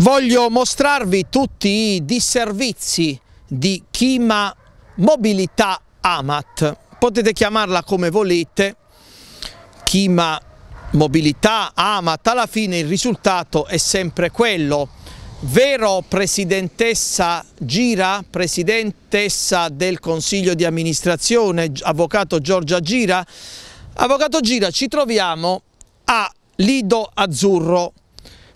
Voglio mostrarvi tutti i disservizi di Kima Mobilità Amat. Potete chiamarla come volete, Kima Mobilità Amat, alla fine il risultato è sempre quello. Vero presidentessa Gira, presidentessa del Consiglio di amministrazione, avvocato Giorgia Gira? Avvocato Gira, ci troviamo a Lido Azzurro,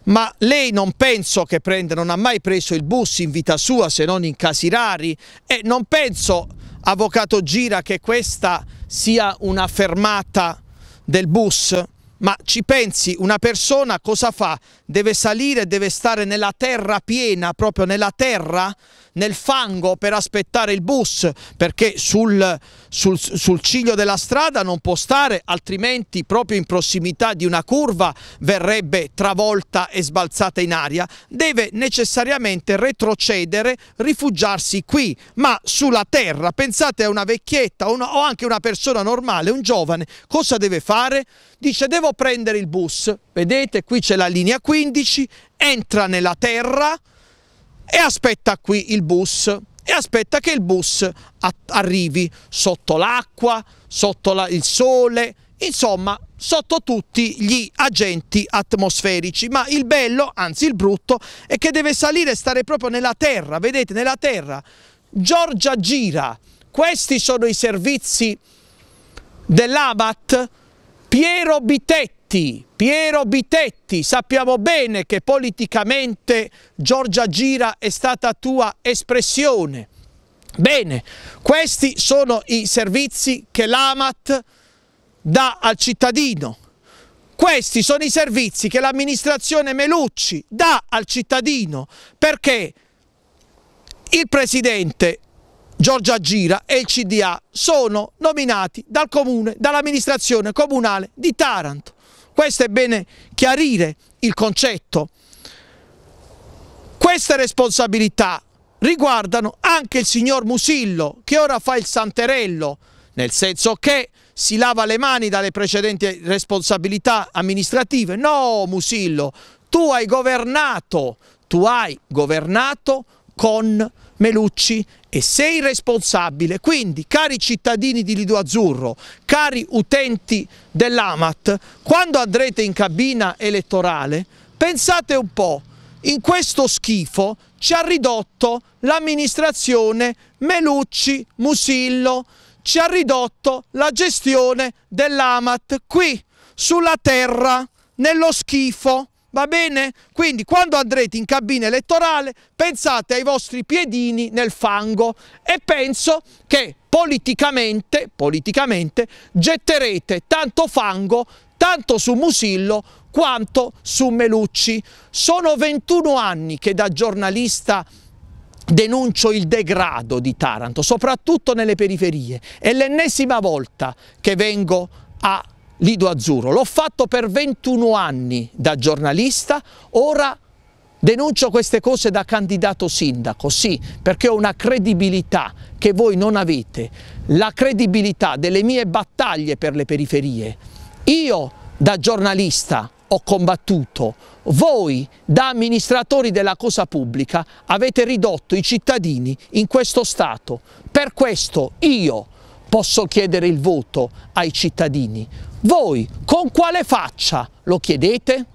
ma lei non penso che prenda, non ha mai preso il bus in vita sua se non in casi rari e non penso, avvocato Gira, che questa sia una fermata del bus ma ci pensi, una persona cosa fa? Deve salire, deve stare nella terra piena, proprio nella terra, nel fango per aspettare il bus, perché sul, sul, sul, ciglio della strada non può stare, altrimenti proprio in prossimità di una curva verrebbe travolta e sbalzata in aria. Deve necessariamente retrocedere, rifugiarsi qui, ma sulla terra. Pensate a una vecchietta una, o anche una persona normale, un giovane, cosa deve fare? Dice, devo devo prendere il bus, vedete qui c'è la linea 15, entra nella terra e aspetta qui il bus e aspetta che il bus arrivi sotto l'acqua, sotto la il sole, insomma sotto tutti gli agenti atmosferici ma il bello anzi il brutto è che deve salire e stare proprio nella terra vedete nella terra Giorgia gira questi sono i servizi dell'Abat Piero Bitetti, Piero Bitetti, sappiamo bene che politicamente Giorgia Gira è stata tua espressione. Bene, questi sono i servizi che l'AMAT dà al cittadino. Questi sono i servizi che l'amministrazione Melucci dà al cittadino perché il Presidente Giorgia Gira e il CDA sono nominati dal comune, dall'amministrazione comunale di Taranto. Questo è bene chiarire il concetto. Queste responsabilità riguardano anche il signor Musillo che ora fa il santerello, nel senso che si lava le mani dalle precedenti responsabilità amministrative. No Musillo, tu hai governato, tu hai governato con Melucci e sei responsabile. Quindi, cari cittadini di Lido Azzurro, cari utenti dell'Amat, quando andrete in cabina elettorale, pensate un po', in questo schifo ci ha ridotto l'amministrazione Melucci Musillo, ci ha ridotto la gestione dell'Amat qui, sulla terra, nello schifo. Va bene? Quindi quando andrete in cabina elettorale pensate ai vostri piedini nel fango e penso che politicamente, politicamente getterete tanto fango tanto su Musillo quanto su Melucci. Sono 21 anni che da giornalista denuncio il degrado di Taranto, soprattutto nelle periferie. È l'ennesima volta che vengo a Lido Azzurro. L'ho fatto per 21 anni da giornalista, ora denuncio queste cose da candidato sindaco, sì, perché ho una credibilità che voi non avete, la credibilità delle mie battaglie per le periferie. Io da giornalista ho combattuto, voi da amministratori della cosa pubblica avete ridotto i cittadini in questo Stato. Per questo io posso chiedere il voto ai cittadini. Voi con quale faccia lo chiedete?